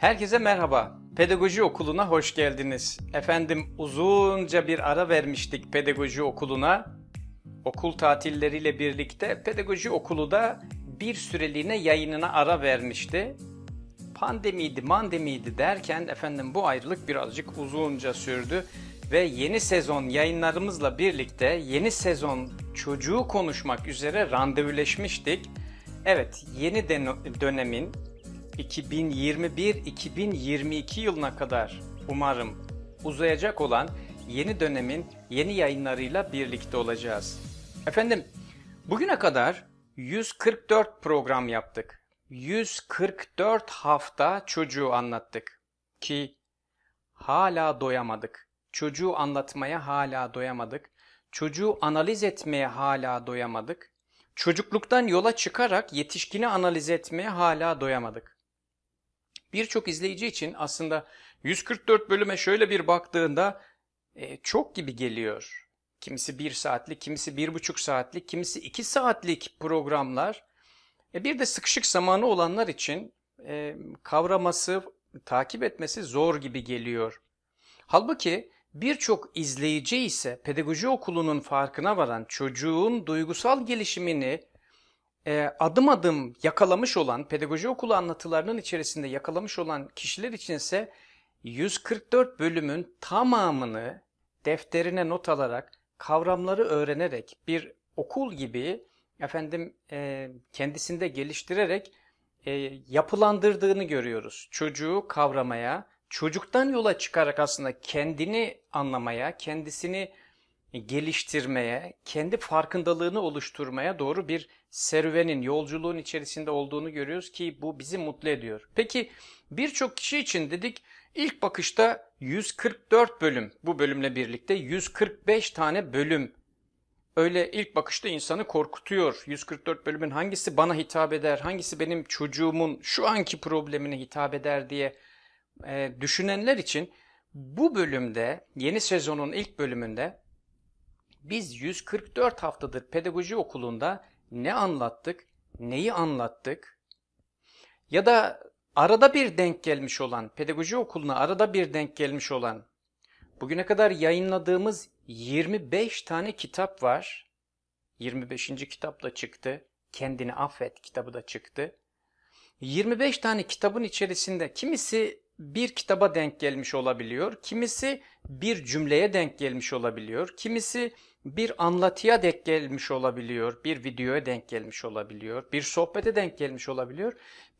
Herkese merhaba. Pedagoji Okulu'na hoş geldiniz. Efendim uzunca bir ara vermiştik Pedagoji Okulu'na. Okul tatilleriyle birlikte Pedagoji Okulu da bir süreliğine yayınına ara vermişti. Pandemiydi, mandemiydi derken efendim bu ayrılık birazcık uzunca sürdü ve yeni sezon yayınlarımızla birlikte yeni sezon çocuğu konuşmak üzere randevuleşmiştik. Evet, yeni dönemin 2021-2022 yılına kadar umarım uzayacak olan yeni dönemin yeni yayınlarıyla birlikte olacağız. Efendim, bugüne kadar 144 program yaptık. 144 hafta çocuğu anlattık ki hala doyamadık. Çocuğu anlatmaya hala doyamadık. Çocuğu analiz etmeye hala doyamadık. Çocukluktan yola çıkarak yetişkini analiz etmeye hala doyamadık. Birçok izleyici için aslında 144 bölüme şöyle bir baktığında e, çok gibi geliyor. Kimisi bir saatlik, kimisi bir buçuk saatlik, kimisi iki saatlik programlar. E, bir de sıkışık zamanı olanlar için e, kavraması, takip etmesi zor gibi geliyor. Halbuki birçok izleyici ise pedagoji okulunun farkına varan çocuğun duygusal gelişimini e, adım adım yakalamış olan pedagoji okulu anlatılarının içerisinde yakalamış olan kişiler için ise 144 bölümün tamamını defterine not alarak kavramları öğrenerek bir okul gibi efendim e, kendisinde geliştirerek e, yapılandırdığını görüyoruz. Çocuğu kavramaya, çocuktan yola çıkarak aslında kendini anlamaya, kendisini geliştirmeye, kendi farkındalığını oluşturmaya doğru bir serüvenin, yolculuğun içerisinde olduğunu görüyoruz ki bu bizi mutlu ediyor. Peki birçok kişi için dedik ilk bakışta 144 bölüm bu bölümle birlikte 145 tane bölüm öyle ilk bakışta insanı korkutuyor. 144 bölümün hangisi bana hitap eder, hangisi benim çocuğumun şu anki problemine hitap eder diye e, düşünenler için bu bölümde yeni sezonun ilk bölümünde biz 144 haftadır pedagoji okulunda ne anlattık, neyi anlattık? Ya da arada bir denk gelmiş olan, pedagoji okuluna arada bir denk gelmiş olan, bugüne kadar yayınladığımız 25 tane kitap var. 25. kitap da çıktı. Kendini Affet kitabı da çıktı. 25 tane kitabın içerisinde kimisi bir kitaba denk gelmiş olabiliyor, kimisi bir cümleye denk gelmiş olabiliyor, kimisi bir anlatıya denk gelmiş olabiliyor, bir videoya denk gelmiş olabiliyor, bir sohbete denk gelmiş olabiliyor.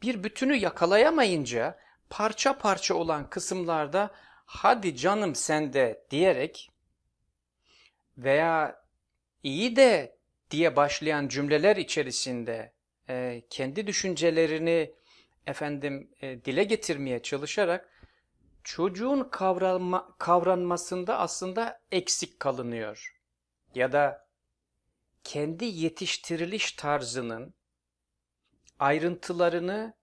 Bir bütünü yakalayamayınca parça parça olan kısımlarda hadi canım sende diyerek veya iyi de diye başlayan cümleler içerisinde e, kendi düşüncelerini efendim e, dile getirmeye çalışarak çocuğun kavranma, kavranmasında aslında eksik kalınıyor. Ya da kendi yetiştiriliş tarzının ayrıntılarını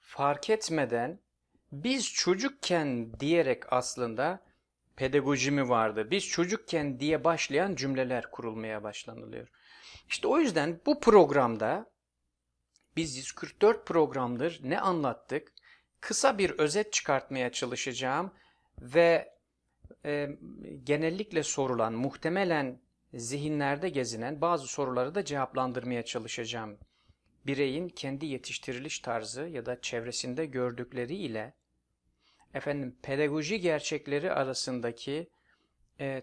fark etmeden biz çocukken diyerek aslında pedagojimi vardı. Biz çocukken diye başlayan cümleler kurulmaya başlanılıyor. İşte o yüzden bu programda biz 144 programdır ne anlattık? Kısa bir özet çıkartmaya çalışacağım ve e, genellikle sorulan, muhtemelen zihinlerde gezinen bazı soruları da cevaplandırmaya çalışacağım. Bireyin kendi yetiştiriliş tarzı ya da çevresinde gördükleri ile efendim pedagoji gerçekleri arasındaki e,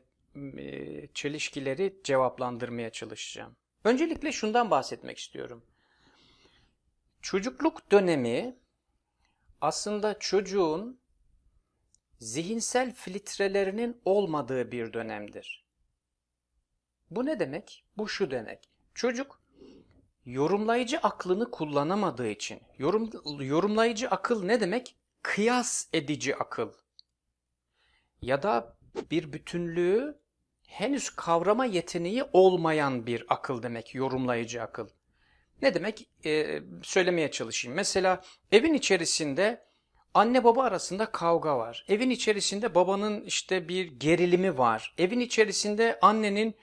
e, çelişkileri cevaplandırmaya çalışacağım. Öncelikle şundan bahsetmek istiyorum. Çocukluk dönemi aslında çocuğun zihinsel filtrelerinin olmadığı bir dönemdir. Bu ne demek? Bu şu demek. Çocuk yorumlayıcı aklını kullanamadığı için. Yorum, yorumlayıcı akıl ne demek? Kıyas edici akıl. Ya da bir bütünlüğü henüz kavrama yeteneği olmayan bir akıl demek yorumlayıcı akıl. Ne demek? Ee, söylemeye çalışayım. Mesela evin içerisinde anne baba arasında kavga var. Evin içerisinde babanın işte bir gerilimi var. Evin içerisinde annenin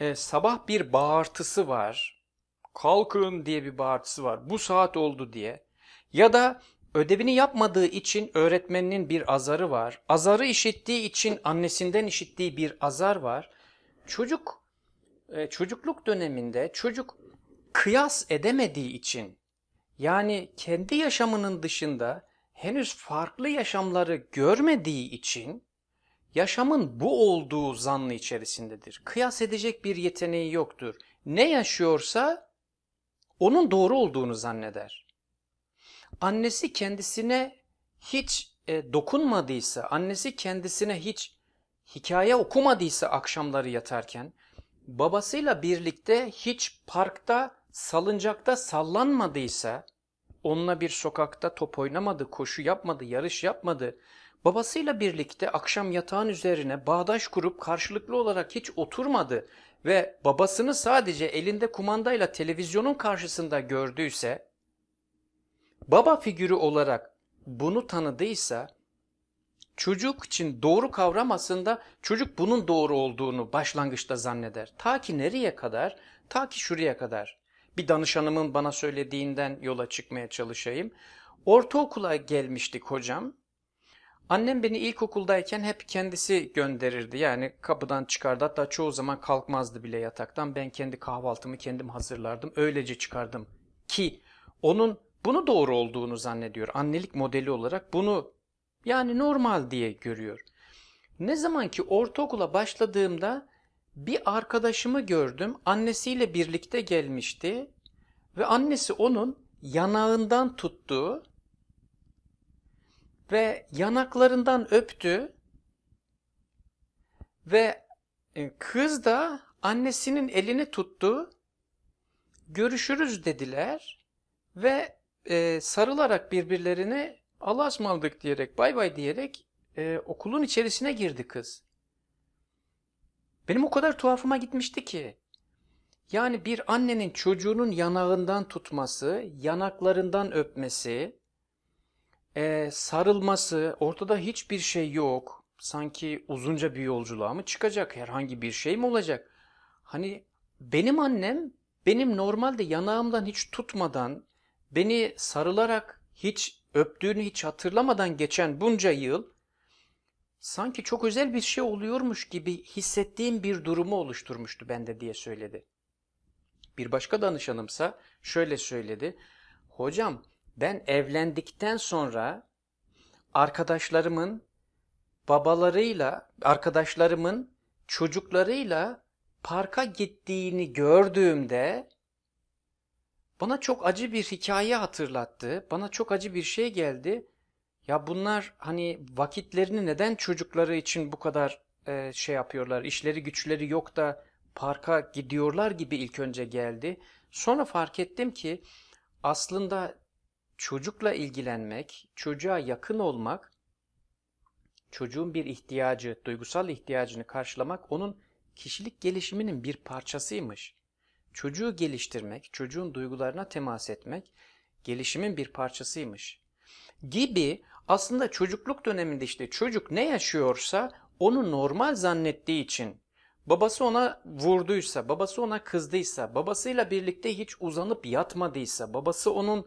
e, sabah bir bağırtısı var. Kalkın diye bir bağırtısı var. Bu saat oldu diye. Ya da ödevini yapmadığı için öğretmeninin bir azarı var. Azarı işittiği için annesinden işittiği bir azar var. Çocuk e, çocukluk döneminde çocuk kıyas edemediği için yani kendi yaşamının dışında henüz farklı yaşamları görmediği için yaşamın bu olduğu zannı içerisindedir. Kıyas edecek bir yeteneği yoktur. Ne yaşıyorsa onun doğru olduğunu zanneder. Annesi kendisine hiç e, dokunmadıysa, annesi kendisine hiç hikaye okumadıysa akşamları yatarken, babasıyla birlikte hiç parkta salıncakta sallanmadıysa, onunla bir sokakta top oynamadı, koşu yapmadı, yarış yapmadı, babasıyla birlikte akşam yatağın üzerine bağdaş kurup karşılıklı olarak hiç oturmadı ve babasını sadece elinde kumandayla televizyonun karşısında gördüyse, baba figürü olarak bunu tanıdıysa, çocuk için doğru kavram aslında çocuk bunun doğru olduğunu başlangıçta zanneder. Ta ki nereye kadar? Ta ki şuraya kadar bir danışanımın bana söylediğinden yola çıkmaya çalışayım. Ortaokula gelmiştik hocam. Annem beni ilkokuldayken hep kendisi gönderirdi. Yani kapıdan çıkardı hatta çoğu zaman kalkmazdı bile yataktan. Ben kendi kahvaltımı kendim hazırlardım. Öylece çıkardım ki onun bunu doğru olduğunu zannediyor. Annelik modeli olarak bunu yani normal diye görüyor. Ne zaman ki ortaokula başladığımda bir arkadaşımı gördüm. Annesiyle birlikte gelmişti ve annesi onun yanağından tuttu ve yanaklarından öptü ve e, kız da annesinin elini tuttu. Görüşürüz dediler ve e, sarılarak birbirlerine Allah'a ısmarladık diyerek bay bay diyerek e, okulun içerisine girdi kız. Benim o kadar tuhafıma gitmişti ki. Yani bir annenin çocuğunun yanağından tutması, yanaklarından öpmesi, e, sarılması, ortada hiçbir şey yok. Sanki uzunca bir yolculuğa mı çıkacak, herhangi bir şey mi olacak? Hani benim annem benim normalde yanağımdan hiç tutmadan, beni sarılarak hiç öptüğünü hiç hatırlamadan geçen bunca yıl sanki çok özel bir şey oluyormuş gibi hissettiğim bir durumu oluşturmuştu bende diye söyledi. Bir başka danışanımsa şöyle söyledi. Hocam ben evlendikten sonra arkadaşlarımın babalarıyla, arkadaşlarımın çocuklarıyla parka gittiğini gördüğümde bana çok acı bir hikaye hatırlattı. Bana çok acı bir şey geldi ya bunlar hani vakitlerini neden çocukları için bu kadar e, şey yapıyorlar? işleri güçleri yok da parka gidiyorlar gibi ilk önce geldi. Sonra fark ettim ki aslında çocukla ilgilenmek, çocuğa yakın olmak, çocuğun bir ihtiyacı, duygusal ihtiyacını karşılamak onun kişilik gelişiminin bir parçasıymış. Çocuğu geliştirmek, çocuğun duygularına temas etmek gelişimin bir parçasıymış. Gibi aslında çocukluk döneminde işte çocuk ne yaşıyorsa onu normal zannettiği için babası ona vurduysa, babası ona kızdıysa, babasıyla birlikte hiç uzanıp yatmadıysa, babası onun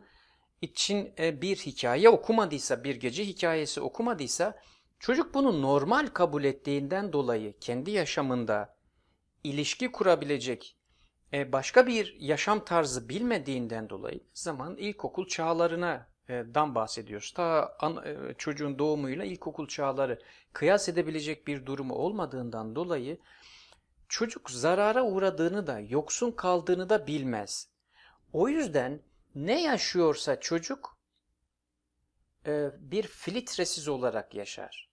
için e, bir hikaye okumadıysa, bir gece hikayesi okumadıysa çocuk bunu normal kabul ettiğinden dolayı kendi yaşamında ilişki kurabilecek e, başka bir yaşam tarzı bilmediğinden dolayı zaman ilkokul çağlarına e, dan bahsediyoruz. Ta an, e, çocuğun doğumuyla ilkokul çağları kıyas edebilecek bir durumu olmadığından dolayı çocuk zarara uğradığını da yoksun kaldığını da bilmez. O yüzden ne yaşıyorsa çocuk e, bir filtresiz olarak yaşar.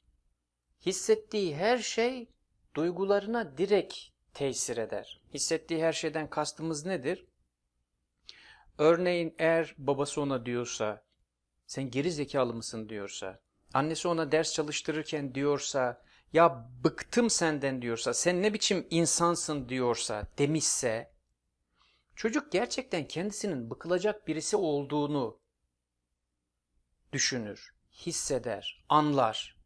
Hissettiği her şey duygularına direkt tesir eder. Hissettiği her şeyden kastımız nedir? Örneğin eğer babası ona diyorsa sen geri zekalı mısın diyorsa, annesi ona ders çalıştırırken diyorsa, ya bıktım senden diyorsa, sen ne biçim insansın diyorsa demişse, çocuk gerçekten kendisinin bıkılacak birisi olduğunu düşünür, hisseder, anlar.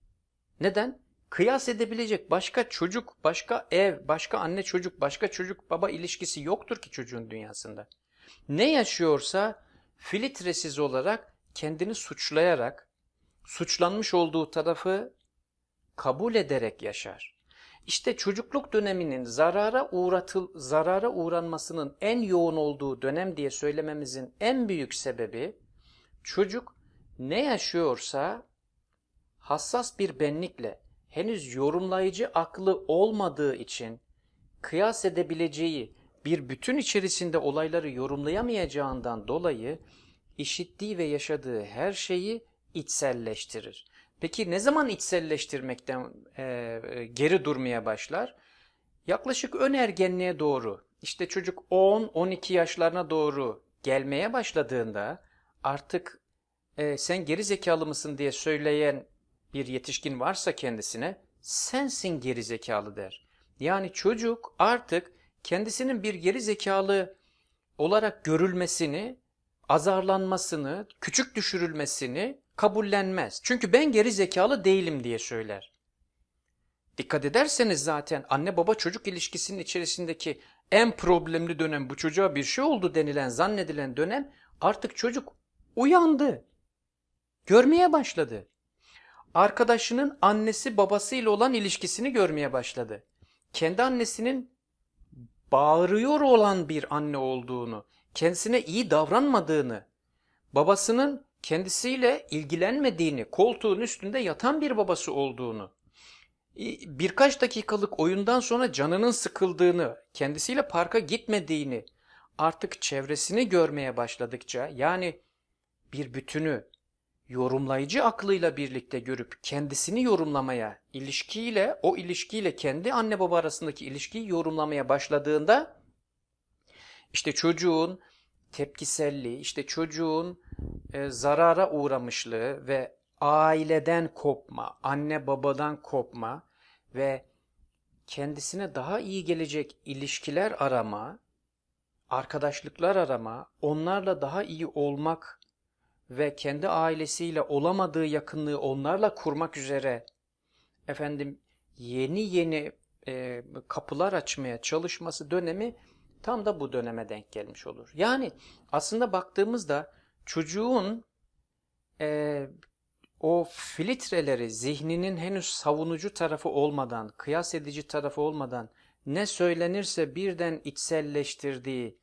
Neden? Kıyas edebilecek başka çocuk, başka ev, başka anne çocuk, başka çocuk baba ilişkisi yoktur ki çocuğun dünyasında. Ne yaşıyorsa filtresiz olarak kendini suçlayarak, suçlanmış olduğu tarafı kabul ederek yaşar. İşte çocukluk döneminin zarara uğratıl zarara uğranmasının en yoğun olduğu dönem diye söylememizin en büyük sebebi çocuk ne yaşıyorsa hassas bir benlikle henüz yorumlayıcı aklı olmadığı için kıyas edebileceği bir bütün içerisinde olayları yorumlayamayacağından dolayı işittiği ve yaşadığı her şeyi içselleştirir. Peki ne zaman içselleştirmekten e, e geri durmaya başlar? Yaklaşık ön ergenliğe doğru, işte çocuk 10-12 yaşlarına doğru gelmeye başladığında artık e, sen geri zekalı mısın diye söyleyen bir yetişkin varsa kendisine sensin geri zekalı der. Yani çocuk artık kendisinin bir geri zekalı olarak görülmesini azarlanmasını, küçük düşürülmesini kabullenmez. Çünkü ben geri zekalı değilim diye söyler. Dikkat ederseniz zaten anne baba çocuk ilişkisinin içerisindeki en problemli dönem bu çocuğa bir şey oldu denilen zannedilen dönem artık çocuk uyandı. Görmeye başladı. Arkadaşının annesi babasıyla olan ilişkisini görmeye başladı. Kendi annesinin bağırıyor olan bir anne olduğunu, kendisine iyi davranmadığını, babasının kendisiyle ilgilenmediğini, koltuğun üstünde yatan bir babası olduğunu, birkaç dakikalık oyundan sonra canının sıkıldığını, kendisiyle parka gitmediğini, artık çevresini görmeye başladıkça yani bir bütünü yorumlayıcı aklıyla birlikte görüp kendisini yorumlamaya, ilişkiyle o ilişkiyle kendi anne baba arasındaki ilişkiyi yorumlamaya başladığında işte çocuğun tepkiselliği, işte çocuğun e, zarara uğramışlığı ve aileden kopma, anne babadan kopma ve kendisine daha iyi gelecek ilişkiler arama, arkadaşlıklar arama, onlarla daha iyi olmak ve kendi ailesiyle olamadığı yakınlığı onlarla kurmak üzere efendim yeni yeni e, kapılar açmaya çalışması dönemi tam da bu döneme denk gelmiş olur. Yani aslında baktığımızda çocuğun e, o filtreleri zihninin henüz savunucu tarafı olmadan, kıyas edici tarafı olmadan ne söylenirse birden içselleştirdiği,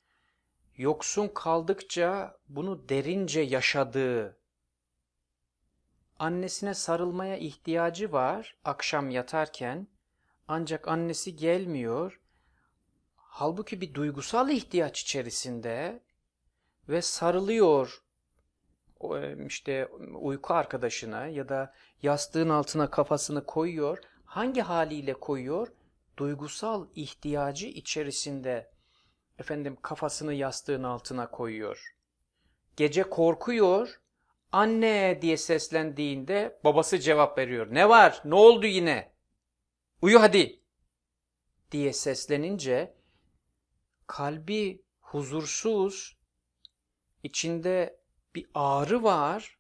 yoksun kaldıkça bunu derince yaşadığı, annesine sarılmaya ihtiyacı var akşam yatarken ancak annesi gelmiyor, Halbuki bir duygusal ihtiyaç içerisinde ve sarılıyor e, işte uyku arkadaşına ya da yastığın altına kafasını koyuyor. Hangi haliyle koyuyor? Duygusal ihtiyacı içerisinde efendim kafasını yastığın altına koyuyor. Gece korkuyor. Anne diye seslendiğinde babası cevap veriyor. Ne var? Ne oldu yine? Uyu hadi diye seslenince kalbi huzursuz, içinde bir ağrı var,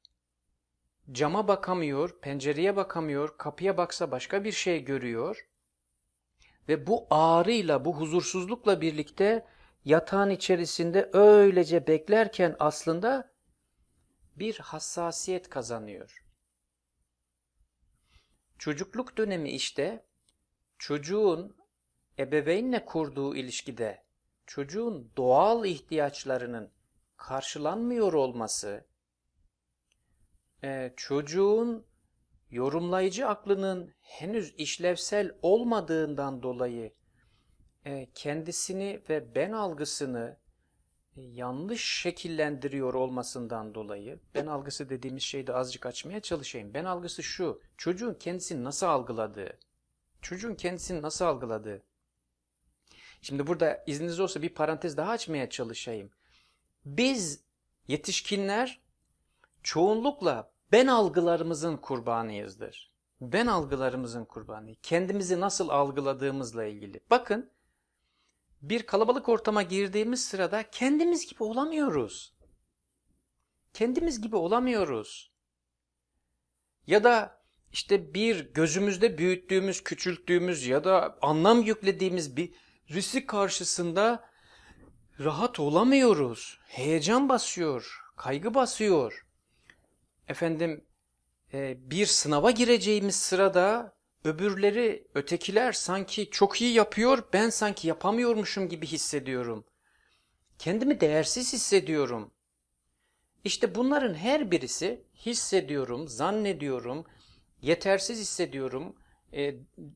cama bakamıyor, pencereye bakamıyor, kapıya baksa başka bir şey görüyor ve bu ağrıyla, bu huzursuzlukla birlikte yatağın içerisinde öylece beklerken aslında bir hassasiyet kazanıyor. Çocukluk dönemi işte çocuğun ebeveynle kurduğu ilişkide çocuğun doğal ihtiyaçlarının karşılanmıyor olması, e, çocuğun yorumlayıcı aklının henüz işlevsel olmadığından dolayı e, kendisini ve ben algısını e, yanlış şekillendiriyor olmasından dolayı ben algısı dediğimiz şeyi de azıcık açmaya çalışayım. Ben algısı şu. Çocuğun kendisini nasıl algıladığı. Çocuğun kendisini nasıl algıladığı. Şimdi burada izniniz olsa bir parantez daha açmaya çalışayım. Biz yetişkinler çoğunlukla ben algılarımızın kurbanıyızdır. Ben algılarımızın kurbanı. Kendimizi nasıl algıladığımızla ilgili. Bakın bir kalabalık ortama girdiğimiz sırada kendimiz gibi olamıyoruz. Kendimiz gibi olamıyoruz. Ya da işte bir gözümüzde büyüttüğümüz, küçülttüğümüz ya da anlam yüklediğimiz bir risk karşısında rahat olamıyoruz. Heyecan basıyor, kaygı basıyor. Efendim e, bir sınava gireceğimiz sırada öbürleri, ötekiler sanki çok iyi yapıyor, ben sanki yapamıyormuşum gibi hissediyorum. Kendimi değersiz hissediyorum. İşte bunların her birisi hissediyorum, zannediyorum, yetersiz hissediyorum, e,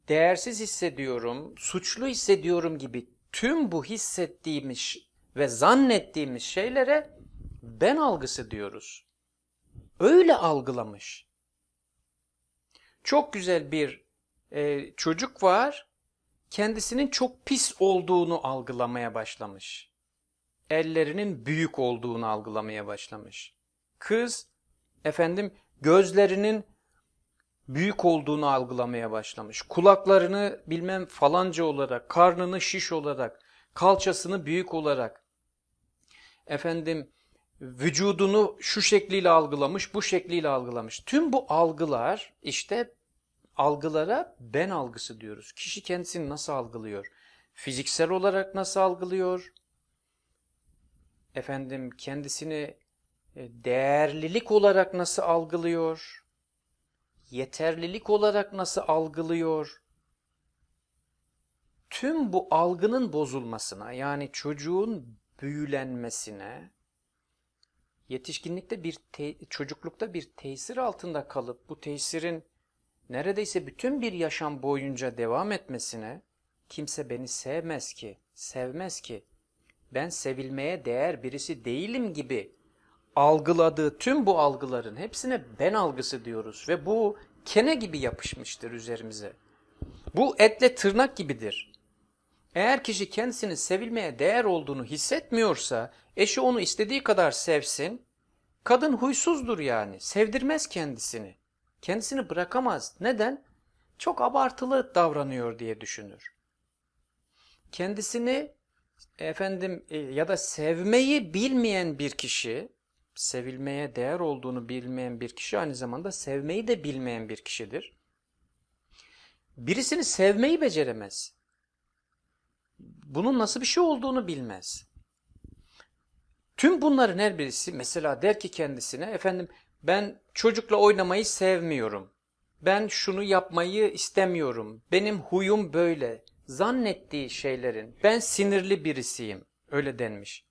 değersiz hissediyorum, suçlu hissediyorum gibi tüm bu hissettiğimiz ve zannettiğimiz şeylere ben algısı diyoruz. Öyle algılamış. Çok güzel bir e, çocuk var, kendisinin çok pis olduğunu algılamaya başlamış. Ellerinin büyük olduğunu algılamaya başlamış. Kız, efendim gözlerinin büyük olduğunu algılamaya başlamış. Kulaklarını bilmem falanca olarak, karnını şiş olarak, kalçasını büyük olarak, efendim vücudunu şu şekliyle algılamış, bu şekliyle algılamış. Tüm bu algılar işte algılara ben algısı diyoruz. Kişi kendisini nasıl algılıyor? Fiziksel olarak nasıl algılıyor? Efendim kendisini e, değerlilik olarak nasıl algılıyor? yeterlilik olarak nasıl algılıyor? Tüm bu algının bozulmasına yani çocuğun büyülenmesine yetişkinlikte bir te- çocuklukta bir tesir altında kalıp bu tesirin neredeyse bütün bir yaşam boyunca devam etmesine kimse beni sevmez ki, sevmez ki. Ben sevilmeye değer birisi değilim gibi algıladığı tüm bu algıların hepsine ben algısı diyoruz ve bu kene gibi yapışmıştır üzerimize. Bu etle tırnak gibidir. Eğer kişi kendisini sevilmeye değer olduğunu hissetmiyorsa eşi onu istediği kadar sevsin. Kadın huysuzdur yani. Sevdirmez kendisini. Kendisini bırakamaz. Neden? Çok abartılı davranıyor diye düşünür. Kendisini efendim e, ya da sevmeyi bilmeyen bir kişi sevilmeye değer olduğunu bilmeyen bir kişi aynı zamanda sevmeyi de bilmeyen bir kişidir. Birisini sevmeyi beceremez. Bunun nasıl bir şey olduğunu bilmez. Tüm bunların her birisi mesela der ki kendisine efendim ben çocukla oynamayı sevmiyorum. Ben şunu yapmayı istemiyorum. Benim huyum böyle. Zannettiği şeylerin ben sinirli birisiyim. Öyle denmiş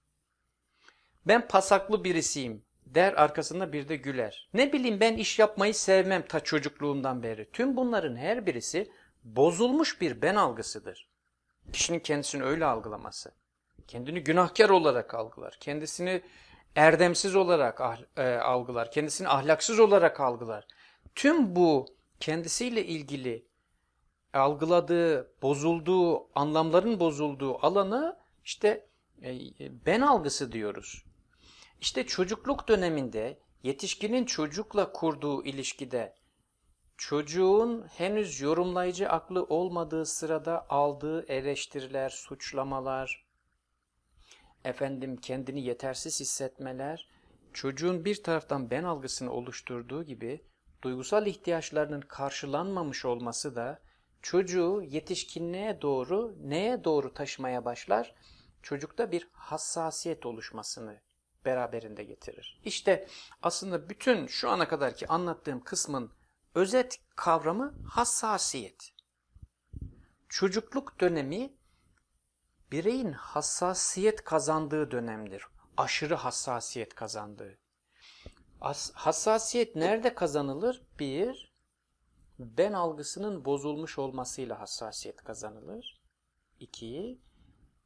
ben pasaklı birisiyim der arkasında bir de güler. Ne bileyim ben iş yapmayı sevmem ta çocukluğumdan beri. Tüm bunların her birisi bozulmuş bir ben algısıdır. Kişinin kendisini öyle algılaması. Kendini günahkar olarak algılar. Kendisini erdemsiz olarak ah, e, algılar. Kendisini ahlaksız olarak algılar. Tüm bu kendisiyle ilgili algıladığı, bozulduğu, anlamların bozulduğu alanı işte e, ben algısı diyoruz. İşte çocukluk döneminde yetişkinin çocukla kurduğu ilişkide çocuğun henüz yorumlayıcı aklı olmadığı sırada aldığı eleştiriler, suçlamalar, efendim kendini yetersiz hissetmeler, çocuğun bir taraftan ben algısını oluşturduğu gibi duygusal ihtiyaçlarının karşılanmamış olması da çocuğu yetişkinliğe doğru neye doğru taşımaya başlar? Çocukta bir hassasiyet oluşmasını beraberinde getirir. İşte aslında bütün şu ana kadarki anlattığım kısmın özet kavramı hassasiyet. Çocukluk dönemi bireyin hassasiyet kazandığı dönemdir. Aşırı hassasiyet kazandığı. As hassasiyet nerede kazanılır? Bir, ben algısının bozulmuş olmasıyla hassasiyet kazanılır. İki,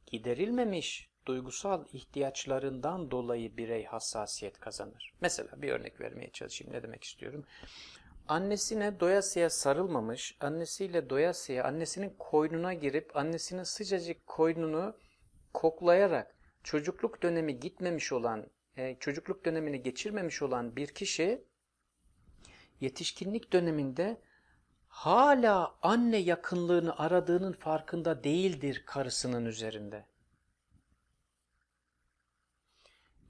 giderilmemiş duygusal ihtiyaçlarından dolayı birey hassasiyet kazanır. Mesela bir örnek vermeye çalışayım. Ne demek istiyorum? Annesine doyasıya sarılmamış, annesiyle doyasıya annesinin koynuna girip annesinin sıcacık koynunu koklayarak çocukluk dönemi gitmemiş olan, e, çocukluk dönemini geçirmemiş olan bir kişi yetişkinlik döneminde hala anne yakınlığını aradığının farkında değildir karısının üzerinde.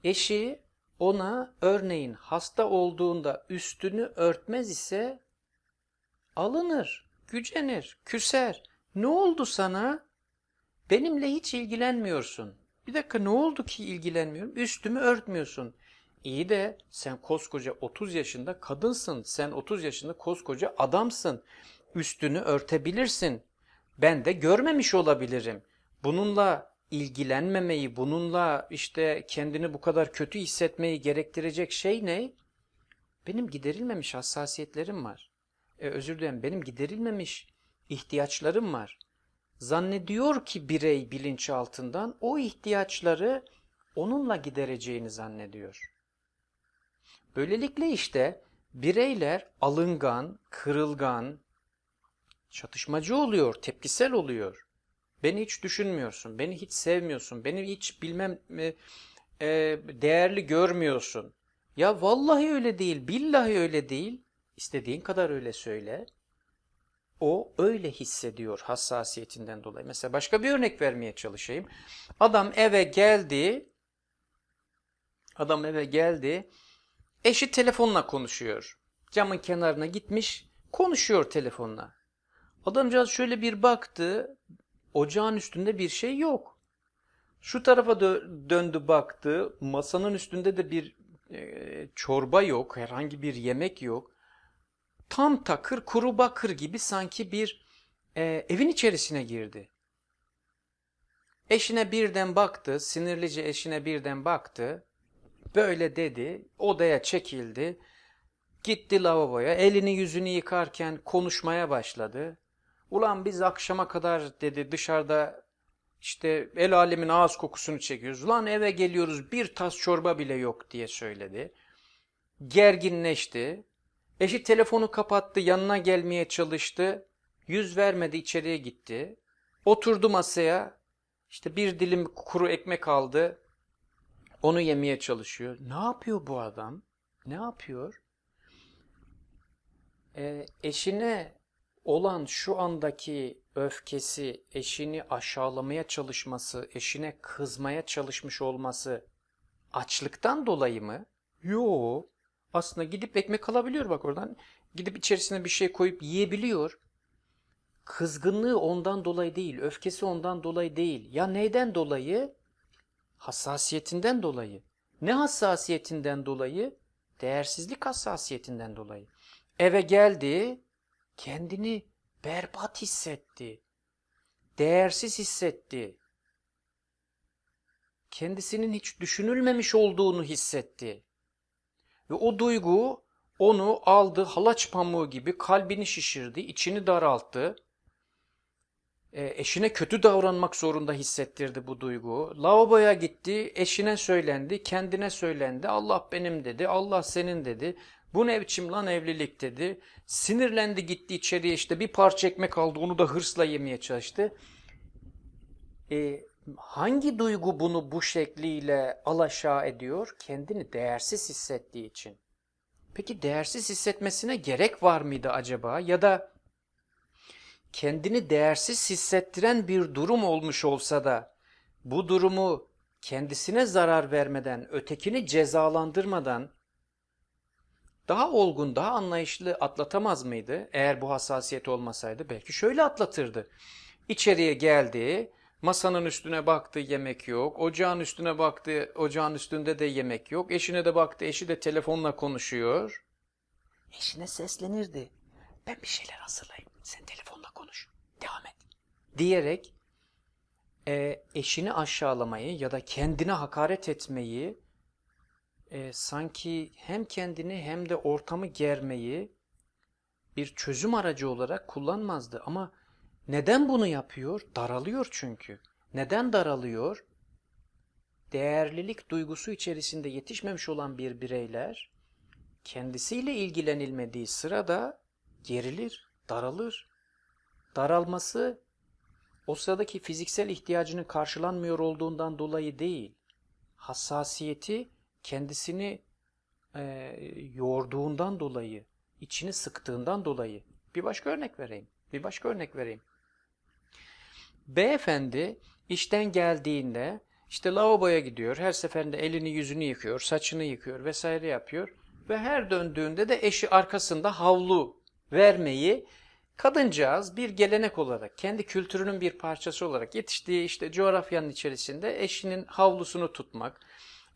Eşi ona örneğin hasta olduğunda üstünü örtmez ise alınır, gücenir, küser. Ne oldu sana? Benimle hiç ilgilenmiyorsun. Bir dakika ne oldu ki ilgilenmiyorum? Üstümü örtmüyorsun. İyi de sen koskoca 30 yaşında kadınsın. Sen 30 yaşında koskoca adamsın. Üstünü örtebilirsin. Ben de görmemiş olabilirim. Bununla ilgilenmemeyi, bununla işte kendini bu kadar kötü hissetmeyi gerektirecek şey ne? Benim giderilmemiş hassasiyetlerim var. E, özür dilerim benim giderilmemiş ihtiyaçlarım var. Zannediyor ki birey bilinç altından o ihtiyaçları onunla gidereceğini zannediyor. Böylelikle işte bireyler alıngan, kırılgan, çatışmacı oluyor, tepkisel oluyor. Beni hiç düşünmüyorsun, beni hiç sevmiyorsun, beni hiç bilmem e, e, değerli görmüyorsun. Ya vallahi öyle değil, billahi öyle değil. İstediğin kadar öyle söyle. O öyle hissediyor hassasiyetinden dolayı. Mesela başka bir örnek vermeye çalışayım. Adam eve geldi. Adam eve geldi. Eşi telefonla konuşuyor. Camın kenarına gitmiş, konuşuyor telefonla. Adamcağız şöyle bir baktı. Ocağın üstünde bir şey yok. Şu tarafa dö- döndü baktı. Masanın üstünde de bir e, çorba yok. Herhangi bir yemek yok. Tam takır kuru bakır gibi sanki bir e, evin içerisine girdi. Eşine birden baktı. Sinirlice eşine birden baktı. Böyle dedi. Odaya çekildi. Gitti lavaboya. Elini yüzünü yıkarken konuşmaya başladı. Ulan biz akşama kadar dedi dışarıda işte el alemin ağız kokusunu çekiyoruz. Ulan eve geliyoruz bir tas çorba bile yok diye söyledi. Gerginleşti. Eşi telefonu kapattı yanına gelmeye çalıştı. Yüz vermedi içeriye gitti. Oturdu masaya. İşte bir dilim kuru ekmek aldı. Onu yemeye çalışıyor. Ne yapıyor bu adam? Ne yapıyor? Ee, eşine olan şu andaki öfkesi, eşini aşağılamaya çalışması, eşine kızmaya çalışmış olması açlıktan dolayı mı? Yo. Aslında gidip ekmek alabiliyor bak oradan. Gidip içerisine bir şey koyup yiyebiliyor. Kızgınlığı ondan dolayı değil, öfkesi ondan dolayı değil. Ya neyden dolayı? Hassasiyetinden dolayı. Ne hassasiyetinden dolayı? Değersizlik hassasiyetinden dolayı. Eve geldi, kendini berbat hissetti. Değersiz hissetti. Kendisinin hiç düşünülmemiş olduğunu hissetti. Ve o duygu onu aldı halaç pamuğu gibi kalbini şişirdi, içini daralttı. E, eşine kötü davranmak zorunda hissettirdi bu duygu. Lavaboya gitti, eşine söylendi, kendine söylendi. Allah benim dedi, Allah senin dedi. Bu ne biçim lan evlilik dedi. Sinirlendi gitti içeriye işte bir parça ekmek aldı onu da hırsla yemeye çalıştı. E, hangi duygu bunu bu şekliyle alaşağı ediyor? Kendini değersiz hissettiği için. Peki değersiz hissetmesine gerek var mıydı acaba? Ya da kendini değersiz hissettiren bir durum olmuş olsa da bu durumu kendisine zarar vermeden, ötekini cezalandırmadan daha olgun, daha anlayışlı atlatamaz mıydı? Eğer bu hassasiyet olmasaydı belki şöyle atlatırdı. İçeriye geldi, masanın üstüne baktı yemek yok, ocağın üstüne baktı ocağın üstünde de yemek yok, eşine de baktı eşi de telefonla konuşuyor. Eşine seslenirdi. Ben bir şeyler hazırlayayım, sen telefonla konuş, devam et. Diyerek e, eşini aşağılamayı ya da kendine hakaret etmeyi e, sanki hem kendini hem de ortamı germeyi bir çözüm aracı olarak kullanmazdı. Ama neden bunu yapıyor? Daralıyor çünkü. Neden daralıyor? Değerlilik duygusu içerisinde yetişmemiş olan bir bireyler kendisiyle ilgilenilmediği sırada gerilir, daralır. Daralması o sıradaki fiziksel ihtiyacının karşılanmıyor olduğundan dolayı değil, hassasiyeti kendisini e, yorduğundan dolayı, içini sıktığından dolayı. Bir başka örnek vereyim. Bir başka örnek vereyim. Beyefendi işten geldiğinde işte lavaboya gidiyor. Her seferinde elini yüzünü yıkıyor, saçını yıkıyor vesaire yapıyor. Ve her döndüğünde de eşi arkasında havlu vermeyi kadıncağız bir gelenek olarak, kendi kültürünün bir parçası olarak yetiştiği işte coğrafyanın içerisinde eşinin havlusunu tutmak,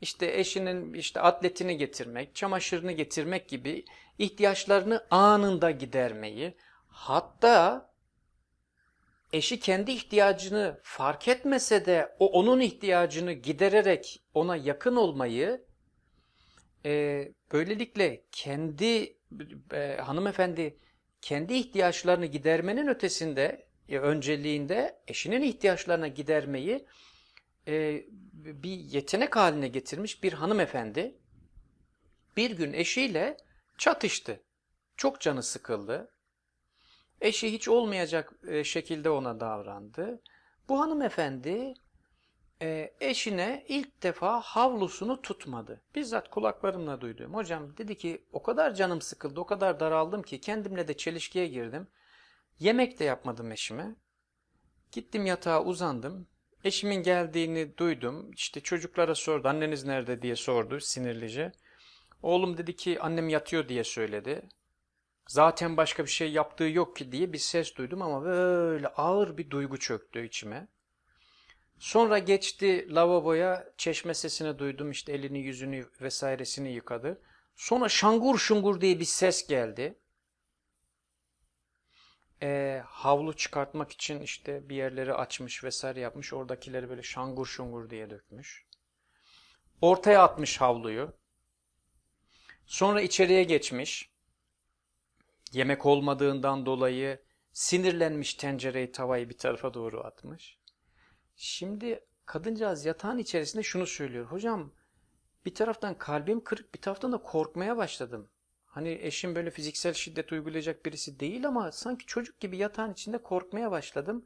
işte eşinin işte atletini getirmek, çamaşırını getirmek gibi ihtiyaçlarını anında gidermeyi, hatta eşi kendi ihtiyacını fark etmese de o onun ihtiyacını gidererek ona yakın olmayı, e, böylelikle kendi e, hanımefendi kendi ihtiyaçlarını gidermenin ötesinde, e, önceliğinde eşinin ihtiyaçlarına gidermeyi, e, bir yetenek haline getirmiş bir hanımefendi bir gün eşiyle çatıştı. Çok canı sıkıldı. Eşi hiç olmayacak e, şekilde ona davrandı. Bu hanımefendi e, eşine ilk defa havlusunu tutmadı. Bizzat kulaklarımla duydum. Hocam dedi ki o kadar canım sıkıldı, o kadar daraldım ki kendimle de çelişkiye girdim. Yemek de yapmadım eşime. Gittim yatağa uzandım. Eşimin geldiğini duydum. İşte çocuklara sordu. Anneniz nerede diye sordu sinirlice. Oğlum dedi ki annem yatıyor diye söyledi. Zaten başka bir şey yaptığı yok ki diye bir ses duydum ama böyle ağır bir duygu çöktü içime. Sonra geçti lavaboya çeşme sesini duydum işte elini yüzünü vesairesini yıkadı. Sonra şangur şungur diye bir ses geldi e, havlu çıkartmak için işte bir yerleri açmış vesaire yapmış. Oradakileri böyle şangur şungur diye dökmüş. Ortaya atmış havluyu. Sonra içeriye geçmiş. Yemek olmadığından dolayı sinirlenmiş tencereyi tavayı bir tarafa doğru atmış. Şimdi kadıncağız yatağın içerisinde şunu söylüyor. Hocam bir taraftan kalbim kırık bir taraftan da korkmaya başladım. Hani eşim böyle fiziksel şiddet uygulayacak birisi değil ama sanki çocuk gibi yatağın içinde korkmaya başladım.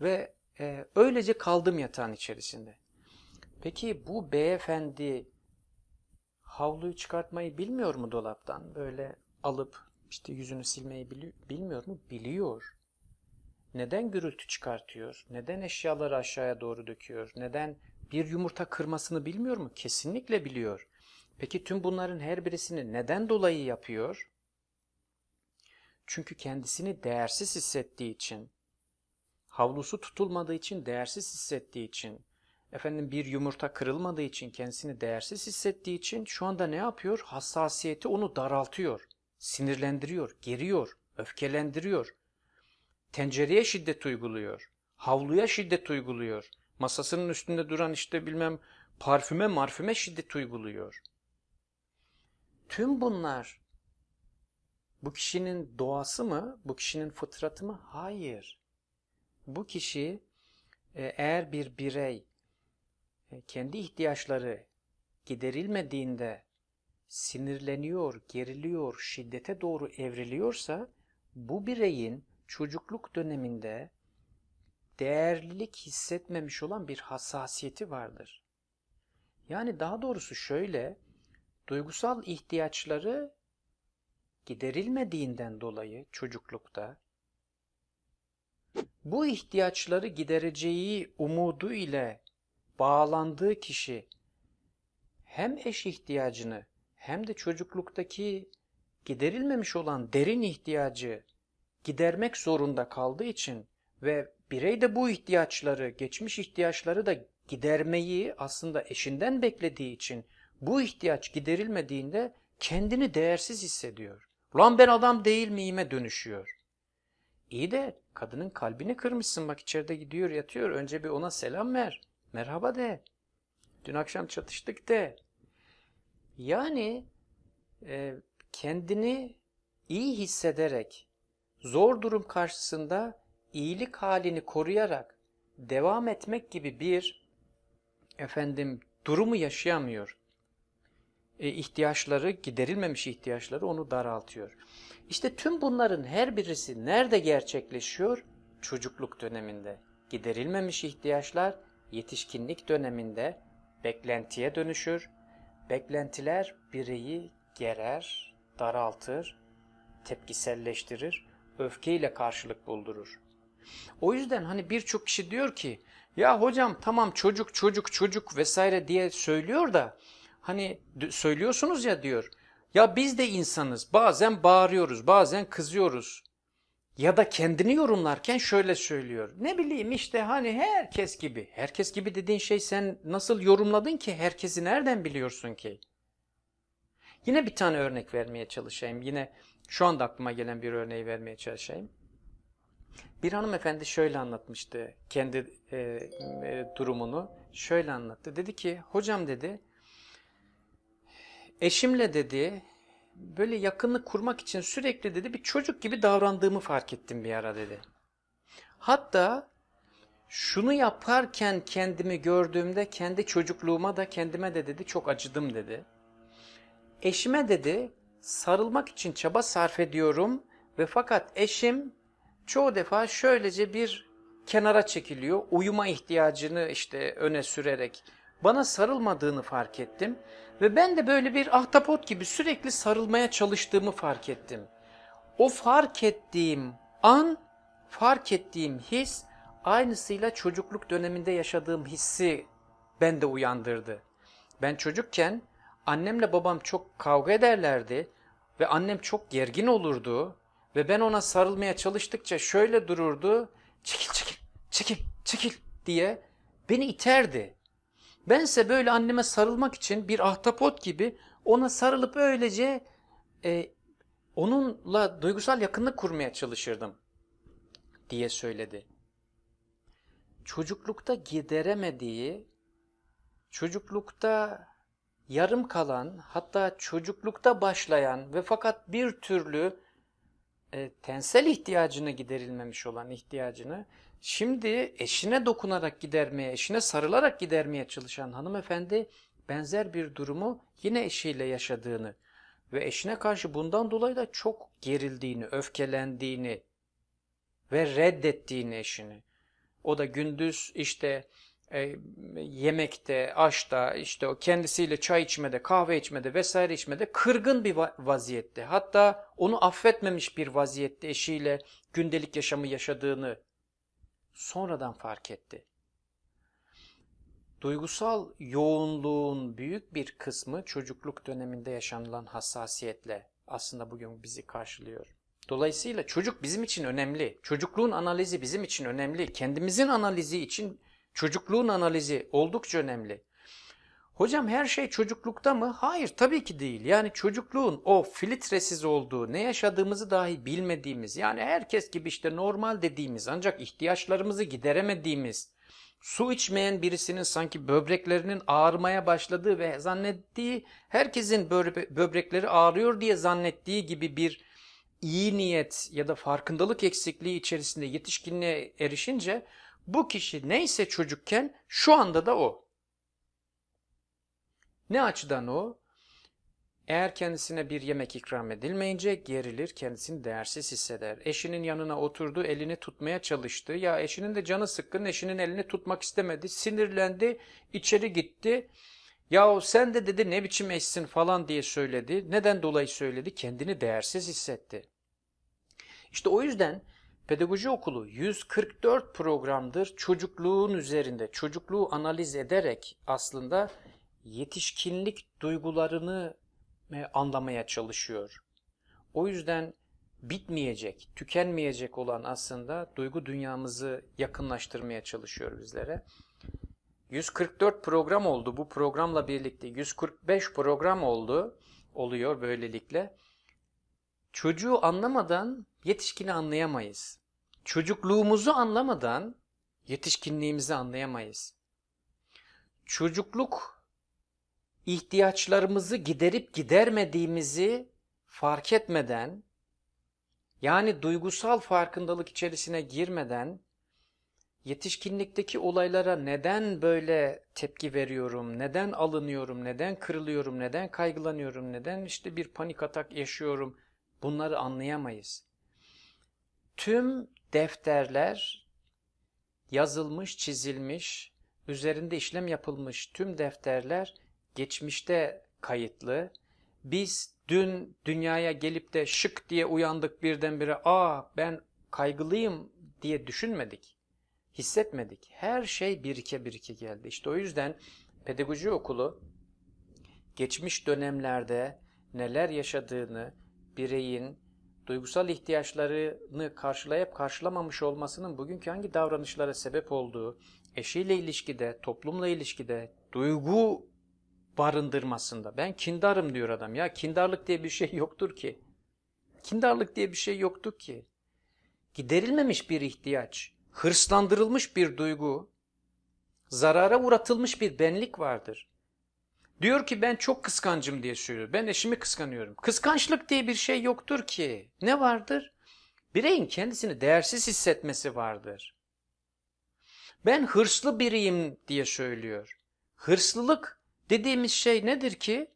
Ve e, öylece kaldım yatağın içerisinde. Peki bu beyefendi havluyu çıkartmayı bilmiyor mu dolaptan? Böyle alıp işte yüzünü silmeyi bili bilmiyor mu? Biliyor. Neden gürültü çıkartıyor? Neden eşyaları aşağıya doğru döküyor? Neden bir yumurta kırmasını bilmiyor mu? Kesinlikle biliyor. Peki tüm bunların her birisini neden dolayı yapıyor? Çünkü kendisini değersiz hissettiği için, havlusu tutulmadığı için, değersiz hissettiği için, efendim bir yumurta kırılmadığı için, kendisini değersiz hissettiği için şu anda ne yapıyor? Hassasiyeti onu daraltıyor, sinirlendiriyor, geriyor, öfkelendiriyor. Tencereye şiddet uyguluyor, havluya şiddet uyguluyor. Masasının üstünde duran işte bilmem parfüme marfüme şiddet uyguluyor.'' Tüm bunlar bu kişinin doğası mı? Bu kişinin fıtratı mı? Hayır. Bu kişi e, eğer bir birey e, kendi ihtiyaçları giderilmediğinde sinirleniyor, geriliyor, şiddete doğru evriliyorsa bu bireyin çocukluk döneminde değerlilik hissetmemiş olan bir hassasiyeti vardır. Yani daha doğrusu şöyle, duygusal ihtiyaçları giderilmediğinden dolayı çocuklukta bu ihtiyaçları gidereceği umudu ile bağlandığı kişi hem eş ihtiyacını hem de çocukluktaki giderilmemiş olan derin ihtiyacı gidermek zorunda kaldığı için ve birey de bu ihtiyaçları, geçmiş ihtiyaçları da gidermeyi aslında eşinden beklediği için bu ihtiyaç giderilmediğinde kendini değersiz hissediyor. Ulan ben adam değil miyime dönüşüyor. İyi de kadının kalbini kırmışsın bak içeride gidiyor yatıyor. Önce bir ona selam ver. Merhaba de. Dün akşam çatıştık de. Yani e, kendini iyi hissederek zor durum karşısında iyilik halini koruyarak devam etmek gibi bir efendim durumu yaşayamıyor. E, ihtiyaçları, giderilmemiş ihtiyaçları onu daraltıyor. İşte tüm bunların her birisi nerede gerçekleşiyor? Çocukluk döneminde. Giderilmemiş ihtiyaçlar yetişkinlik döneminde beklentiye dönüşür. Beklentiler bireyi gerer, daraltır, tepkiselleştirir, öfkeyle karşılık buldurur. O yüzden hani birçok kişi diyor ki ya hocam tamam çocuk çocuk çocuk vesaire diye söylüyor da Hani söylüyorsunuz ya diyor. Ya biz de insanız. Bazen bağırıyoruz, bazen kızıyoruz. Ya da kendini yorumlarken şöyle söylüyor. Ne bileyim işte hani herkes gibi. Herkes gibi dediğin şey sen nasıl yorumladın ki? Herkesi nereden biliyorsun ki? Yine bir tane örnek vermeye çalışayım. Yine şu anda aklıma gelen bir örneği vermeye çalışayım. Bir hanımefendi şöyle anlatmıştı kendi e, e, durumunu. Şöyle anlattı. Dedi ki hocam dedi Eşimle dedi böyle yakınlık kurmak için sürekli dedi bir çocuk gibi davrandığımı fark ettim bir ara dedi. Hatta şunu yaparken kendimi gördüğümde kendi çocukluğuma da kendime de dedi çok acıdım dedi. Eşime dedi sarılmak için çaba sarf ediyorum ve fakat eşim çoğu defa şöylece bir kenara çekiliyor. Uyuma ihtiyacını işte öne sürerek bana sarılmadığını fark ettim. Ve ben de böyle bir ahtapot gibi sürekli sarılmaya çalıştığımı fark ettim. O fark ettiğim an, fark ettiğim his aynısıyla çocukluk döneminde yaşadığım hissi bende uyandırdı. Ben çocukken annemle babam çok kavga ederlerdi ve annem çok gergin olurdu ve ben ona sarılmaya çalıştıkça şöyle dururdu. Çekil çekil çekil çekil diye beni iterdi. Bense böyle anneme sarılmak için bir ahtapot gibi ona sarılıp öylece e, onunla duygusal yakınlık kurmaya çalışırdım diye söyledi. Çocuklukta gideremediği, çocuklukta yarım kalan, hatta çocuklukta başlayan ve fakat bir türlü e, tensel ihtiyacını giderilmemiş olan ihtiyacını Şimdi eşine dokunarak gidermeye, eşine sarılarak gidermeye çalışan hanımefendi benzer bir durumu yine eşiyle yaşadığını ve eşine karşı bundan dolayı da çok gerildiğini, öfkelendiğini ve reddettiğini eşini. O da gündüz işte e, yemekte, aşta, işte o kendisiyle çay içmede, kahve içmede vesaire içmede kırgın bir vaziyette. Hatta onu affetmemiş bir vaziyette eşiyle gündelik yaşamı yaşadığını sonradan fark etti. Duygusal yoğunluğun büyük bir kısmı çocukluk döneminde yaşanılan hassasiyetle aslında bugün bizi karşılıyor. Dolayısıyla çocuk bizim için önemli. Çocukluğun analizi bizim için önemli. Kendimizin analizi için çocukluğun analizi oldukça önemli. Hocam her şey çocuklukta mı? Hayır tabii ki değil. Yani çocukluğun o filtresiz olduğu, ne yaşadığımızı dahi bilmediğimiz, yani herkes gibi işte normal dediğimiz ancak ihtiyaçlarımızı gideremediğimiz, su içmeyen birisinin sanki böbreklerinin ağrımaya başladığı ve zannettiği, herkesin böbrekleri ağrıyor diye zannettiği gibi bir iyi niyet ya da farkındalık eksikliği içerisinde yetişkinliğe erişince bu kişi neyse çocukken şu anda da o. Ne açıdan o? Eğer kendisine bir yemek ikram edilmeyince gerilir, kendisini değersiz hisseder. Eşinin yanına oturdu, elini tutmaya çalıştı. Ya eşinin de canı sıkkın, eşinin elini tutmak istemedi. Sinirlendi, içeri gitti. Yahu sen de dedi ne biçim eşsin falan diye söyledi. Neden dolayı söyledi? Kendini değersiz hissetti. İşte o yüzden pedagoji okulu 144 programdır çocukluğun üzerinde, çocukluğu analiz ederek aslında yetişkinlik duygularını anlamaya çalışıyor. O yüzden bitmeyecek, tükenmeyecek olan aslında duygu dünyamızı yakınlaştırmaya çalışıyor bizlere. 144 program oldu. Bu programla birlikte 145 program oldu oluyor böylelikle. Çocuğu anlamadan yetişkini anlayamayız. Çocukluğumuzu anlamadan yetişkinliğimizi anlayamayız. Çocukluk ihtiyaçlarımızı giderip gidermediğimizi fark etmeden yani duygusal farkındalık içerisine girmeden yetişkinlikteki olaylara neden böyle tepki veriyorum, neden alınıyorum, neden kırılıyorum, neden kaygılanıyorum, neden işte bir panik atak yaşıyorum bunları anlayamayız. Tüm defterler yazılmış, çizilmiş, üzerinde işlem yapılmış tüm defterler geçmişte kayıtlı. Biz dün dünyaya gelip de şık diye uyandık birdenbire aa ben kaygılıyım diye düşünmedik. Hissetmedik. Her şey birike birike geldi. İşte o yüzden pedagoji okulu geçmiş dönemlerde neler yaşadığını, bireyin duygusal ihtiyaçlarını karşılayıp karşılamamış olmasının bugünkü hangi davranışlara sebep olduğu, eşiyle ilişkide, toplumla ilişkide, duygu barındırmasında. Ben kindarım diyor adam ya. Kindarlık diye bir şey yoktur ki. Kindarlık diye bir şey yoktur ki. Giderilmemiş bir ihtiyaç, hırslandırılmış bir duygu, zarara uğratılmış bir benlik vardır. Diyor ki ben çok kıskancım diye söylüyor. Ben eşimi kıskanıyorum. Kıskançlık diye bir şey yoktur ki. Ne vardır? Bireyin kendisini değersiz hissetmesi vardır. Ben hırslı biriyim diye söylüyor. Hırslılık dediğimiz şey nedir ki?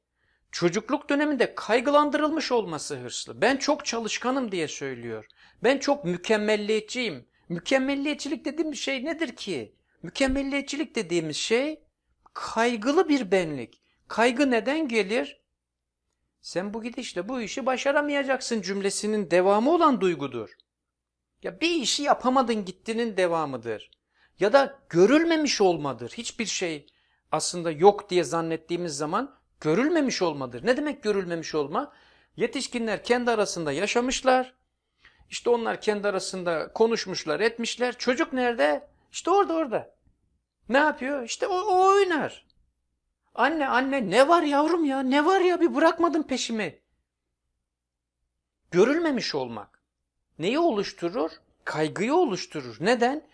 Çocukluk döneminde kaygılandırılmış olması hırslı. Ben çok çalışkanım diye söylüyor. Ben çok mükemmelliyetçiyim. Mükemmelliyetçilik dediğimiz şey nedir ki? Mükemmelliyetçilik dediğimiz şey kaygılı bir benlik. Kaygı neden gelir? Sen bu gidişle bu işi başaramayacaksın cümlesinin devamı olan duygudur. Ya bir işi yapamadın gittinin devamıdır. Ya da görülmemiş olmadır. Hiçbir şey aslında yok diye zannettiğimiz zaman görülmemiş olmadır. Ne demek görülmemiş olma? Yetişkinler kendi arasında yaşamışlar. İşte onlar kendi arasında konuşmuşlar, etmişler. Çocuk nerede? İşte orada orada. Ne yapıyor? İşte o, o oynar. Anne anne ne var yavrum ya? Ne var ya? Bir bırakmadın peşimi. Görülmemiş olmak. Neyi oluşturur? Kaygıyı oluşturur. Neden?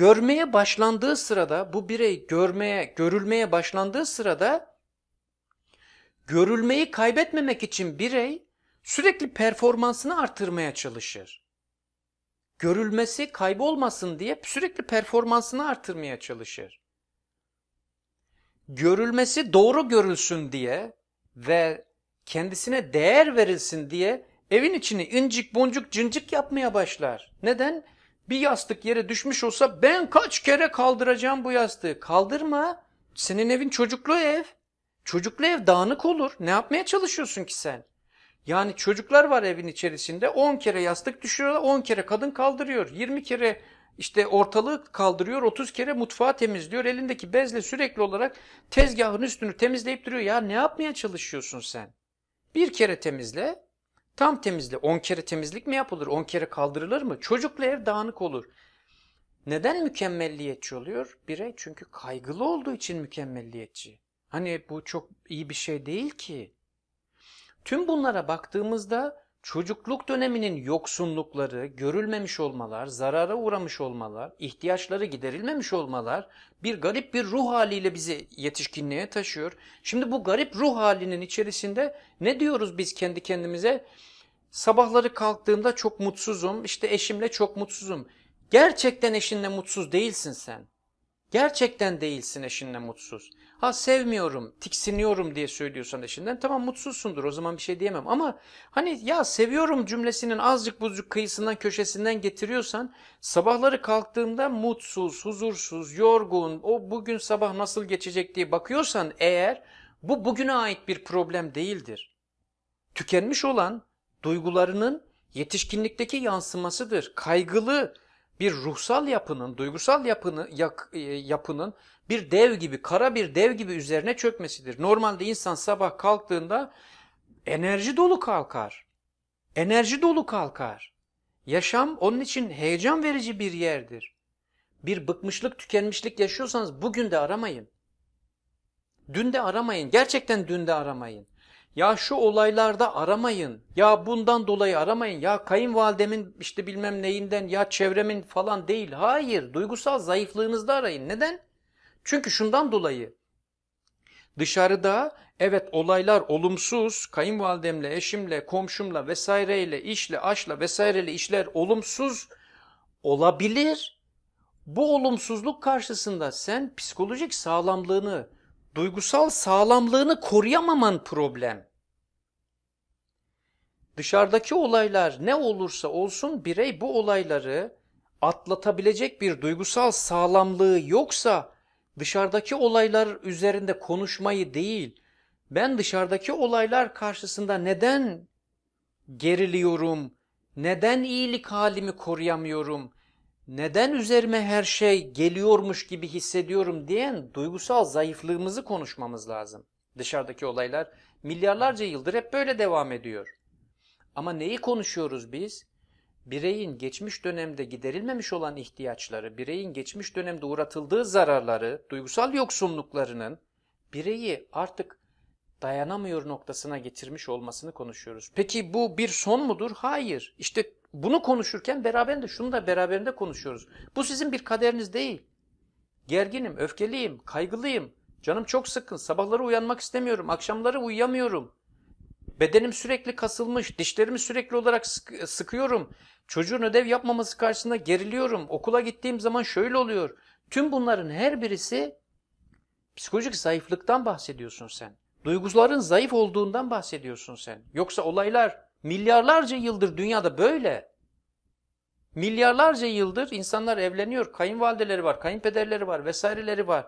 görmeye başlandığı sırada bu birey görmeye, görülmeye başlandığı sırada görülmeyi kaybetmemek için birey sürekli performansını artırmaya çalışır. Görülmesi kaybolmasın diye sürekli performansını artırmaya çalışır. Görülmesi doğru görülsün diye ve kendisine değer verilsin diye evin içini incik boncuk cincik yapmaya başlar. Neden? bir yastık yere düşmüş olsa ben kaç kere kaldıracağım bu yastığı. Kaldırma. Senin evin çocuklu ev. Çocuklu ev dağınık olur. Ne yapmaya çalışıyorsun ki sen? Yani çocuklar var evin içerisinde 10 kere yastık düşürüyorlar 10 kere kadın kaldırıyor 20 kere işte ortalığı kaldırıyor 30 kere mutfağı temizliyor elindeki bezle sürekli olarak tezgahın üstünü temizleyip duruyor ya ne yapmaya çalışıyorsun sen? Bir kere temizle Tam temizle. 10 kere temizlik mi yapılır? 10 kere kaldırılır mı? Çocukla ev dağınık olur. Neden mükemmelliyetçi oluyor? Birey çünkü kaygılı olduğu için mükemmelliyetçi. Hani bu çok iyi bir şey değil ki. Tüm bunlara baktığımızda çocukluk döneminin yoksunlukları, görülmemiş olmalar, zarara uğramış olmalar, ihtiyaçları giderilmemiş olmalar bir garip bir ruh haliyle bizi yetişkinliğe taşıyor. Şimdi bu garip ruh halinin içerisinde ne diyoruz biz kendi kendimize? Sabahları kalktığımda çok mutsuzum. İşte eşimle çok mutsuzum. Gerçekten eşinle mutsuz değilsin sen. Gerçekten değilsin eşinle mutsuz. Ha sevmiyorum, tiksiniyorum diye söylüyorsan eşinden tamam mutsuzsundur o zaman bir şey diyemem. Ama hani ya seviyorum cümlesinin azıcık buzcuk kıyısından köşesinden getiriyorsan sabahları kalktığımda mutsuz, huzursuz, yorgun, o bugün sabah nasıl geçecek diye bakıyorsan eğer bu bugüne ait bir problem değildir. Tükenmiş olan duygularının yetişkinlikteki yansımasıdır. Kaygılı bir ruhsal yapının, duygusal yapını, yak, e, yapının bir dev gibi, kara bir dev gibi üzerine çökmesidir. Normalde insan sabah kalktığında enerji dolu kalkar. Enerji dolu kalkar. Yaşam onun için heyecan verici bir yerdir. Bir bıkmışlık, tükenmişlik yaşıyorsanız bugün de aramayın. Dün de aramayın. Gerçekten dün de aramayın. Ya şu olaylarda aramayın, ya bundan dolayı aramayın, ya kayınvalidemin işte bilmem neyinden, ya çevremin falan değil. Hayır, duygusal zayıflığınızda arayın. Neden? Çünkü şundan dolayı. Dışarıda evet olaylar olumsuz, kayınvalidemle, eşimle, komşumla vesaireyle, işle, aşla vesaireyle işler olumsuz olabilir. Bu olumsuzluk karşısında sen psikolojik sağlamlığını, duygusal sağlamlığını koruyamaman problem. Dışarıdaki olaylar ne olursa olsun birey bu olayları atlatabilecek bir duygusal sağlamlığı yoksa dışarıdaki olaylar üzerinde konuşmayı değil, ben dışarıdaki olaylar karşısında neden geriliyorum, neden iyilik halimi koruyamıyorum, neden üzerime her şey geliyormuş gibi hissediyorum diyen duygusal zayıflığımızı konuşmamız lazım. Dışarıdaki olaylar milyarlarca yıldır hep böyle devam ediyor. Ama neyi konuşuyoruz biz? Bireyin geçmiş dönemde giderilmemiş olan ihtiyaçları, bireyin geçmiş dönemde uğratıldığı zararları, duygusal yoksunluklarının bireyi artık dayanamıyor noktasına getirmiş olmasını konuşuyoruz. Peki bu bir son mudur? Hayır. İşte bunu konuşurken beraberinde şunu da beraberinde konuşuyoruz. Bu sizin bir kaderiniz değil. Gerginim, öfkeliyim, kaygılıyım. Canım çok sıkkın. Sabahları uyanmak istemiyorum. Akşamları uyuyamıyorum. Bedenim sürekli kasılmış. Dişlerimi sürekli olarak sık sıkıyorum. Çocuğun ödev yapmaması karşısında geriliyorum. Okula gittiğim zaman şöyle oluyor. Tüm bunların her birisi psikolojik zayıflıktan bahsediyorsun sen. Duyguların zayıf olduğundan bahsediyorsun sen. Yoksa olaylar Milyarlarca yıldır dünyada böyle. Milyarlarca yıldır insanlar evleniyor. Kayınvalideleri var, kayınpederleri var, vesaireleri var.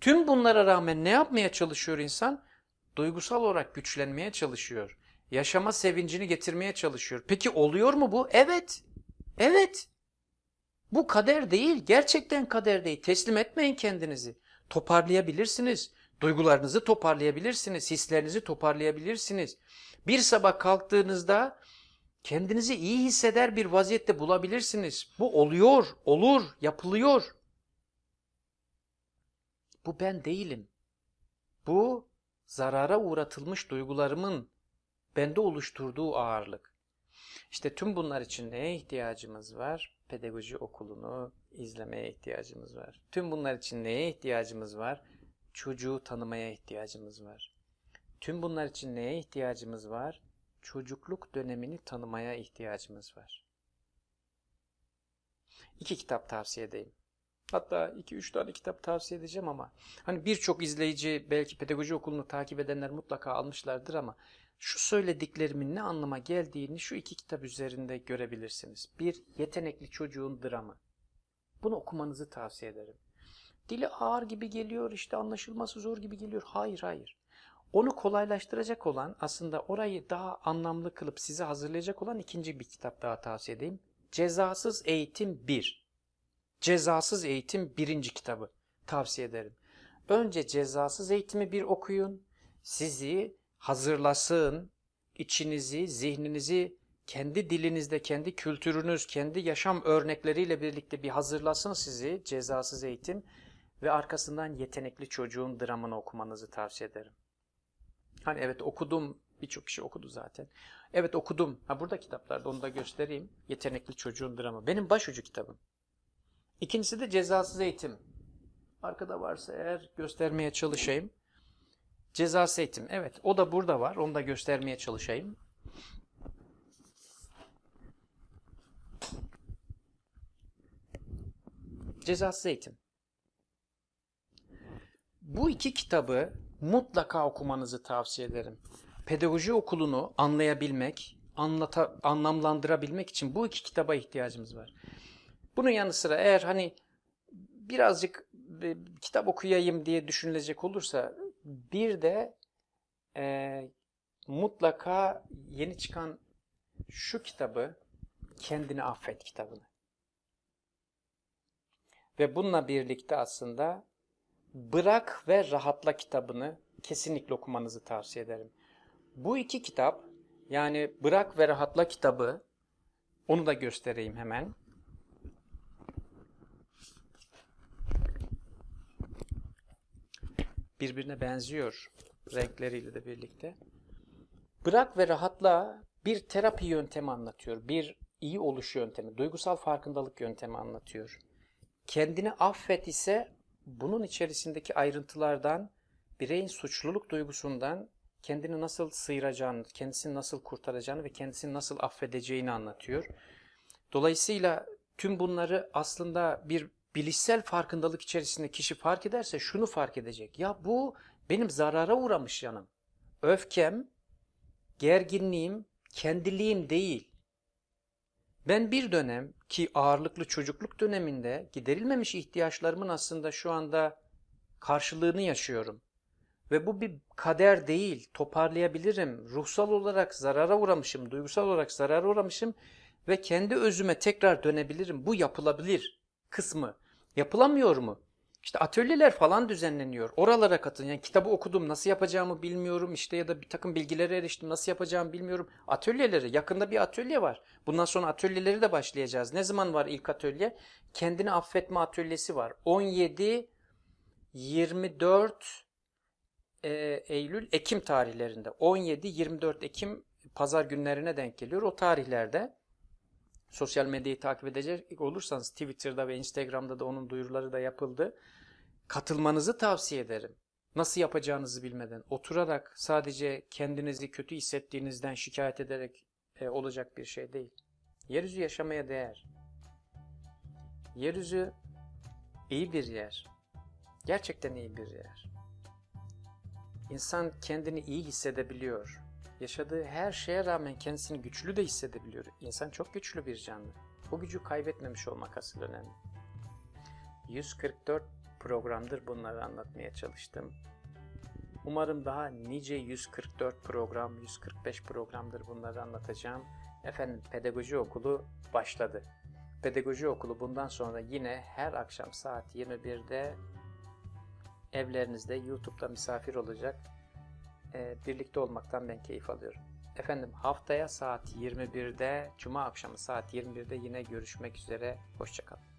Tüm bunlara rağmen ne yapmaya çalışıyor insan? Duygusal olarak güçlenmeye çalışıyor. Yaşama sevincini getirmeye çalışıyor. Peki oluyor mu bu? Evet. Evet. Bu kader değil. Gerçekten kader değil. Teslim etmeyin kendinizi. Toparlayabilirsiniz. Duygularınızı toparlayabilirsiniz, hislerinizi toparlayabilirsiniz. Bir sabah kalktığınızda kendinizi iyi hisseder bir vaziyette bulabilirsiniz. Bu oluyor, olur, yapılıyor. Bu ben değilim. Bu zarara uğratılmış duygularımın bende oluşturduğu ağırlık. İşte tüm bunlar için neye ihtiyacımız var? Pedagoji okulunu izlemeye ihtiyacımız var. Tüm bunlar için neye ihtiyacımız var? çocuğu tanımaya ihtiyacımız var. Tüm bunlar için neye ihtiyacımız var? Çocukluk dönemini tanımaya ihtiyacımız var. İki kitap tavsiye edeyim. Hatta iki üç tane kitap tavsiye edeceğim ama hani birçok izleyici belki pedagoji okulunu takip edenler mutlaka almışlardır ama şu söylediklerimin ne anlama geldiğini şu iki kitap üzerinde görebilirsiniz. Bir, Yetenekli Çocuğun Dramı. Bunu okumanızı tavsiye ederim. Dili ağır gibi geliyor, işte anlaşılması zor gibi geliyor. Hayır, hayır. Onu kolaylaştıracak olan, aslında orayı daha anlamlı kılıp sizi hazırlayacak olan ikinci bir kitap daha tavsiye edeyim. Cezasız Eğitim 1. Cezasız Eğitim birinci kitabı tavsiye ederim. Önce cezasız eğitimi bir okuyun. Sizi hazırlasın, içinizi, zihninizi kendi dilinizde, kendi kültürünüz, kendi yaşam örnekleriyle birlikte bir hazırlasın sizi cezasız eğitim ve arkasından yetenekli çocuğun dramını okumanızı tavsiye ederim. Hani evet okudum, birçok kişi okudu zaten. Evet okudum. Ha burada kitaplarda onu da göstereyim. Yetenekli çocuğun dramı. Benim başucu kitabım. İkincisi de cezasız eğitim. Arkada varsa eğer göstermeye çalışayım. Cezasız eğitim. Evet o da burada var. Onu da göstermeye çalışayım. Cezasız eğitim. Bu iki kitabı mutlaka okumanızı tavsiye ederim. Pedagoji okulunu anlayabilmek, anlata, anlamlandırabilmek için bu iki kitaba ihtiyacımız var. Bunun yanı sıra eğer hani birazcık bir kitap okuyayım diye düşünülecek olursa bir de e, mutlaka yeni çıkan şu kitabı kendini affet kitabını. Ve bununla birlikte aslında Bırak ve Rahatla kitabını kesinlikle okumanızı tavsiye ederim. Bu iki kitap yani Bırak ve Rahatla kitabı onu da göstereyim hemen. Birbirine benziyor renkleriyle de birlikte. Bırak ve Rahatla bir terapi yöntemi anlatıyor. Bir iyi oluş yöntemi, duygusal farkındalık yöntemi anlatıyor. Kendini affet ise bunun içerisindeki ayrıntılardan, bireyin suçluluk duygusundan kendini nasıl sıyıracağını, kendisini nasıl kurtaracağını ve kendisini nasıl affedeceğini anlatıyor. Dolayısıyla tüm bunları aslında bir bilişsel farkındalık içerisinde kişi fark ederse şunu fark edecek. Ya bu benim zarara uğramış yanım. Öfkem, gerginliğim, kendiliğim değil. Ben bir dönem ki ağırlıklı çocukluk döneminde giderilmemiş ihtiyaçlarımın aslında şu anda karşılığını yaşıyorum. Ve bu bir kader değil, toparlayabilirim. Ruhsal olarak zarara uğramışım, duygusal olarak zarara uğramışım ve kendi özüme tekrar dönebilirim. Bu yapılabilir kısmı. Yapılamıyor mu? İşte atölyeler falan düzenleniyor. Oralara katın. Yani kitabı okudum nasıl yapacağımı bilmiyorum İşte ya da bir takım bilgilere eriştim nasıl yapacağımı bilmiyorum. Atölyeleri yakında bir atölye var. Bundan sonra atölyeleri de başlayacağız. Ne zaman var ilk atölye? Kendini affetme atölyesi var. 17 24 e, Eylül Ekim tarihlerinde 17 24 Ekim pazar günlerine denk geliyor. O tarihlerde sosyal medyayı takip edecek olursanız Twitter'da ve Instagram'da da onun duyuruları da yapıldı katılmanızı tavsiye ederim. Nasıl yapacağınızı bilmeden oturarak sadece kendinizi kötü hissettiğinizden şikayet ederek e, olacak bir şey değil. Yeryüzü yaşamaya değer. Yeryüzü iyi bir yer. Gerçekten iyi bir yer. İnsan kendini iyi hissedebiliyor. Yaşadığı her şeye rağmen kendisini güçlü de hissedebiliyor. İnsan çok güçlü bir canlı. Bu gücü kaybetmemiş olmak asıl önemli. 144 programdır bunları anlatmaya çalıştım. Umarım daha nice 144 program, 145 programdır bunları anlatacağım. Efendim Pedagoji Okulu başladı. Pedagoji Okulu bundan sonra yine her akşam saat 21'de evlerinizde YouTube'da misafir olacak. Ee, birlikte olmaktan ben keyif alıyorum. Efendim haftaya saat 21'de, Cuma akşamı saat 21'de yine görüşmek üzere. Hoşçakalın.